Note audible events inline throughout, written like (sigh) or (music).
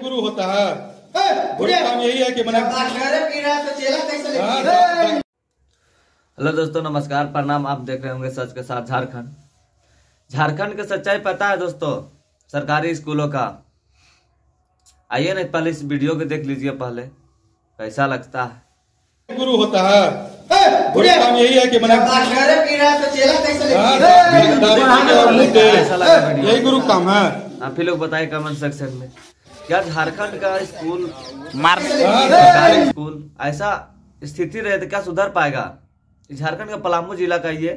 गुरु होता है काम यही है कि हेलो दोस्तों नमस्कार प्रणाम आप देख रहे होंगे सच के साथ झारखंड झारखंड के सच्चाई पता है दोस्तों सरकारी स्कूलों का आइए ना पहले इस वीडियो को देख लीजिए पहले कैसा लगता है गुरु होता है बुरे काम यही है कि यही गुरु काम है आप ही लोग बताए कमेंट सेक्शन में क्या झारखंड का स्कूल स्कूल ऐसा स्थिति रहे तो क्या सुधर पाएगा झारखंड का पलामू जिला का ये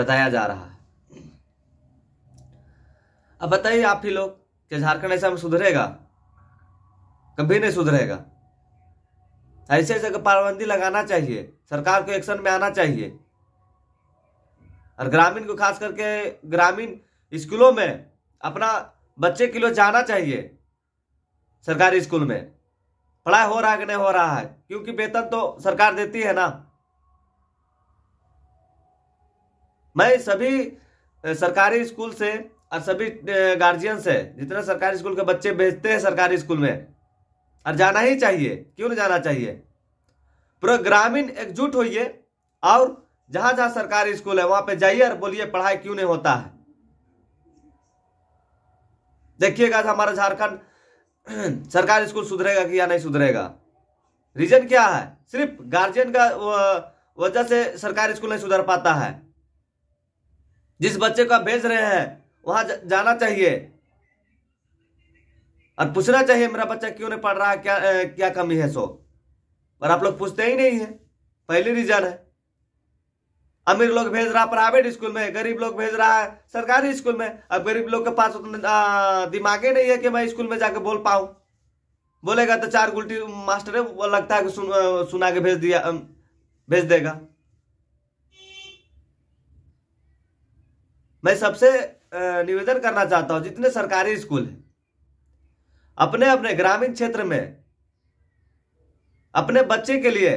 बताया जा रहा है अब बताइए आप ही लोग क्या झारखंड ऐसा में सुधरेगा कभी नहीं सुधरेगा ऐसे ऐसे पाबंदी लगाना चाहिए सरकार को एक्शन में आना चाहिए और ग्रामीण को खास करके ग्रामीण स्कूलों में अपना बच्चे के लिए जाना चाहिए सरकारी स्कूल में पढ़ाई हो रहा है कि नहीं हो रहा है क्योंकि वेतन तो सरकार देती है ना मैं सभी सरकारी स्कूल से और सभी गार्जियन से जितने सरकारी स्कूल के बच्चे भेजते हैं सरकारी स्कूल में और जाना ही चाहिए क्यों नहीं जाना चाहिए पूरा ग्रामीण एकजुट होइए और जहां जहां सरकारी स्कूल है वहां पे जाइए और बोलिए पढ़ाई क्यों नहीं होता है देखिएगा हमारा झारखंड (clears throat) सरकार स्कूल सुधरेगा कि या नहीं सुधरेगा रीजन क्या है सिर्फ गार्जियन का वजह से सरकारी स्कूल नहीं सुधर पाता है जिस बच्चे को भेज रहे हैं वहां जाना चाहिए और पूछना चाहिए मेरा बच्चा क्यों नहीं पढ़ रहा है क्या क्या कमी है सो पर आप लोग पूछते ही नहीं है पहली रीजन है अमीर लोग भेज रहा प्राइवेट स्कूल में गरीब लोग भेज रहा है सरकारी स्कूल में अब गरीब लोग के पास उतना दिमागे नहीं है कि मैं स्कूल में जाके बोल पाऊं बोलेगा तो चार गुलटी मास्टर है लगता है कि सुन, सुना के भेज दिया भेज देगा मैं सबसे निवेदन करना चाहता हूं जितने सरकारी स्कूल है अपने अपने ग्रामीण क्षेत्र में अपने बच्चे के लिए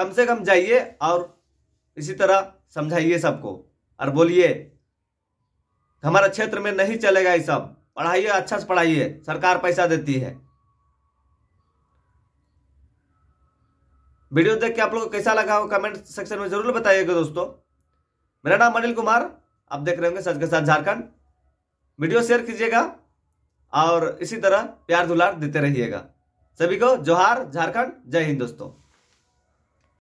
कम से कम जाइए और इसी तरह समझाइए सबको और बोलिए हमारे क्षेत्र में नहीं चलेगा ये सब पढ़ाइए अच्छा से पढ़ाइए सरकार पैसा देती है वीडियो देख के आप लोग को कैसा लगा हो कमेंट सेक्शन में जरूर बताइएगा दोस्तों मेरा नाम अनिल कुमार आप देख रहे होंगे सच के साथ झारखंड वीडियो शेयर कीजिएगा और इसी तरह प्यार दुलार देते रहिएगा सभी को जोहार झारखंड जय हिंद दोस्तों